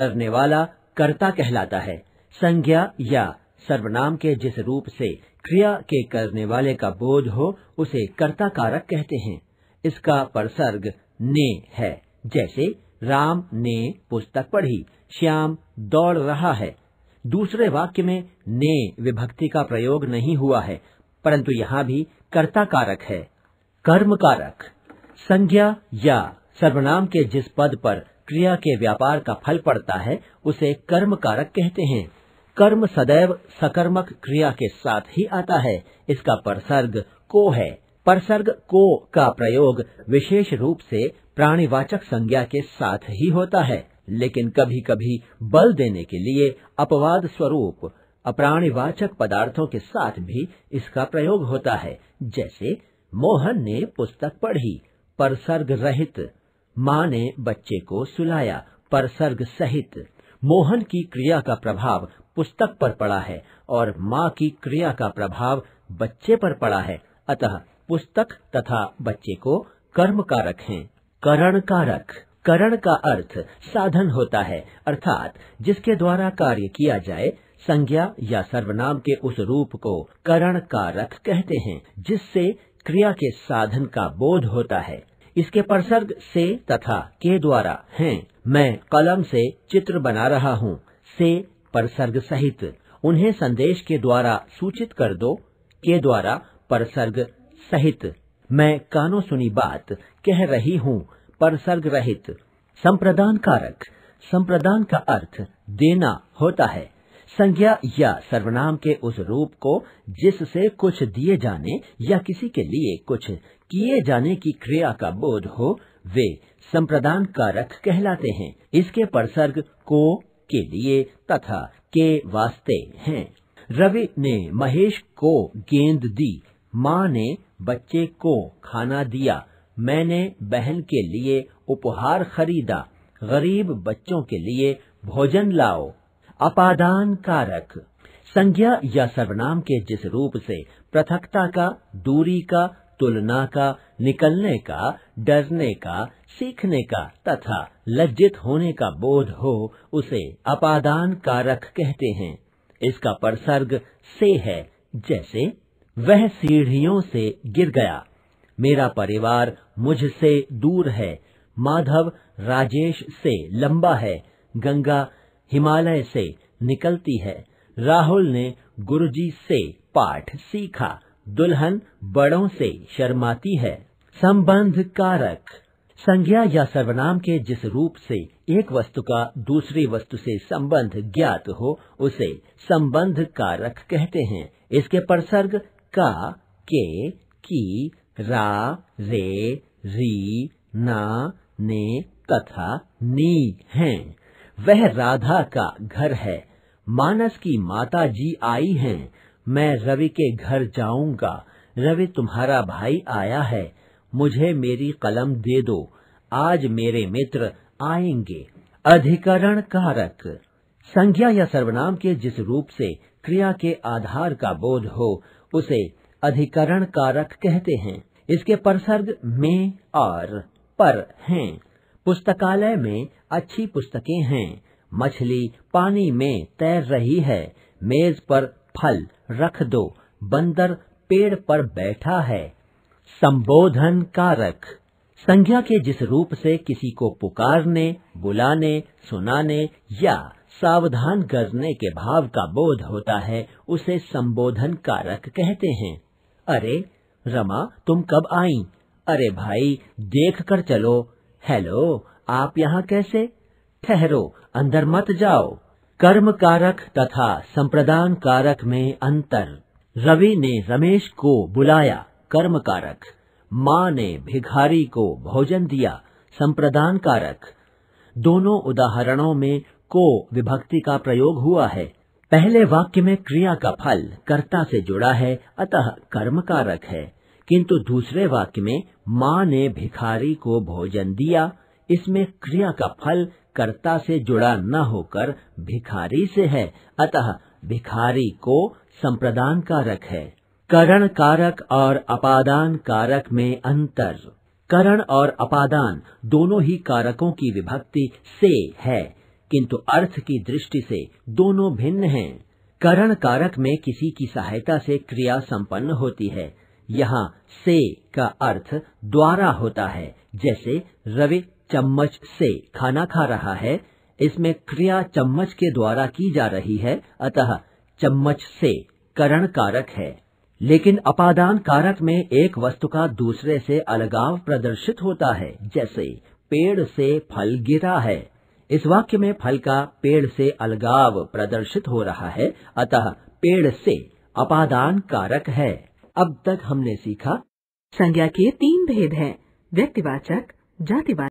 करने वाला कर्ता कहलाता है संज्ञा या सर्वनाम के जिस रूप से क्रिया के करने वाले का बोध हो उसे कर्ता कारक कहते हैं इसका परसर्ग ने है जैसे राम ने पुस्तक पढ़ी श्याम दौड़ रहा है दूसरे वाक्य में ने विभक्ति का प्रयोग नहीं हुआ है परंतु यहाँ भी कर्ता कारक है कर्म कारक संज्ञा या सर्वनाम के जिस पद पर क्रिया के व्यापार का फल पड़ता है उसे कर्म कारक कहते हैं कर्म सदैव सकर्मक क्रिया के साथ ही आता है इसका परसर्ग को है परसर्ग को का प्रयोग विशेष रूप से प्राणीवाचक संज्ञा के साथ ही होता है लेकिन कभी कभी बल देने के लिए अपवाद स्वरूप अप्राणीवाचक पदार्थों के साथ भी इसका प्रयोग होता है जैसे मोहन ने पुस्तक पढ़ी परसर्ग रहित माँ ने बच्चे को सुलाया पर सर्ग सहित मोहन की क्रिया का प्रभाव पुस्तक पर पड़ा है और माँ की क्रिया का प्रभाव बच्चे पर पड़ा है अतः पुस्तक तथा बच्चे को कर्म कारक है करण कारक करण का अर्थ साधन होता है अर्थात जिसके द्वारा कार्य किया जाए संज्ञा या सर्वनाम के उस रूप को करण कारक कहते हैं जिससे क्रिया के साधन का बोध होता है इसके प्रसर्ग से तथा के द्वारा हैं मैं कलम से चित्र बना रहा हूँ से प्रसर्ग सहित उन्हें संदेश के द्वारा सूचित कर दो के द्वारा प्रसर्ग सहित मैं कानो सुनी बात कह रही हूँ प्रसर्ग रहित संप्रदान कारक संप्रदान का अर्थ देना होता है संज्ञा या सर्वनाम के उस रूप को जिससे कुछ दिए जाने या किसी के लिए कुछ किए जाने की क्रिया का बोध हो वे संप्रदान कारक कहलाते हैं इसके परसर्ग को के लिए तथा के वास्ते हैं रवि ने महेश को गेंद दी माँ ने बच्चे को खाना दिया मैंने बहन के लिए उपहार खरीदा गरीब बच्चों के लिए भोजन लाओ अपादान कारक संज्ञा या सर्वनाम के जिस रूप से पृथकता का दूरी का तुलना का निकलने का डरने का सीखने का तथा लज्जित होने का बोध हो उसे अपादान कारक कहते हैं इसका परसर्ग से है जैसे वह सीढ़ियों से गिर गया मेरा परिवार मुझसे दूर है माधव राजेश से लंबा है गंगा हिमालय से निकलती है राहुल ने गुरुजी से पाठ सीखा दुल्हन बड़ों से शर्माती है संबंध कारक संज्ञा या सर्वनाम के जिस रूप से एक वस्तु का दूसरी वस्तु से संबंध ज्ञात हो उसे संबंध कारक कहते हैं इसके परसर्ग का के की रा रे री ना ने तथा नी हैं। वह राधा का घर है मानस की माता जी आई हैं मैं रवि के घर जाऊंगा रवि तुम्हारा भाई आया है मुझे मेरी कलम दे दो आज मेरे मित्र आएंगे अधिकरण कारक संज्ञा या सर्वनाम के जिस रूप से क्रिया के आधार का बोध हो उसे अधिकरण कारक कहते हैं इसके परसर्ग में और पर हैं पुस्तकालय में अच्छी पुस्तकें हैं मछली पानी में तैर रही है मेज पर फल रख दो बंदर पेड़ पर बैठा है संबोधन कारक संज्ञा के जिस रूप से किसी को पुकारने बुलाने सुनाने या सावधान करने के भाव का बोध होता है उसे संबोधन कारक कहते हैं अरे रमा तुम कब आई अरे भाई देख कर चलो हेलो आप यहाँ कैसे ठहरो अंदर मत जाओ कर्म कारक तथा संप्रदान कारक में अंतर रवि ने रमेश को बुलाया कर्म कारक माँ ने भिखारी को भोजन दिया संप्रदान कारक दोनों उदाहरणों में को विभक्ति का प्रयोग हुआ है पहले वाक्य में क्रिया का फल कर्ता से जुड़ा है अतः कर्म कारक है किंतु दूसरे वाक्य में माँ ने भिखारी को भोजन दिया इसमें क्रिया का फल कर्ता से जुड़ा न होकर भिखारी से है अतः भिखारी को संप्रदान कारक है करण कारक और अपादान कारक में अंतर करण और अपादान दोनों ही कारकों की विभक्ति से है किंतु अर्थ की दृष्टि से दोनों भिन्न हैं। करण कारक में किसी की सहायता से क्रिया संपन्न होती है यहाँ से का अर्थ द्वारा होता है जैसे रवि चम्मच से खाना खा रहा है इसमें क्रिया चम्मच के द्वारा की जा रही है अतः चम्मच से करण कारक है लेकिन अपादान कारक में एक वस्तु का दूसरे से अलगाव प्रदर्शित होता है जैसे पेड़ से फल गिरा है इस वाक्य में फल का पेड़ से अलगाव प्रदर्शित हो रहा है अतः पेड़ से अपादान कारक है अब तक हमने सीखा संज्ञा के तीन भेद हैं व्यक्तिवाचक जातिवाचक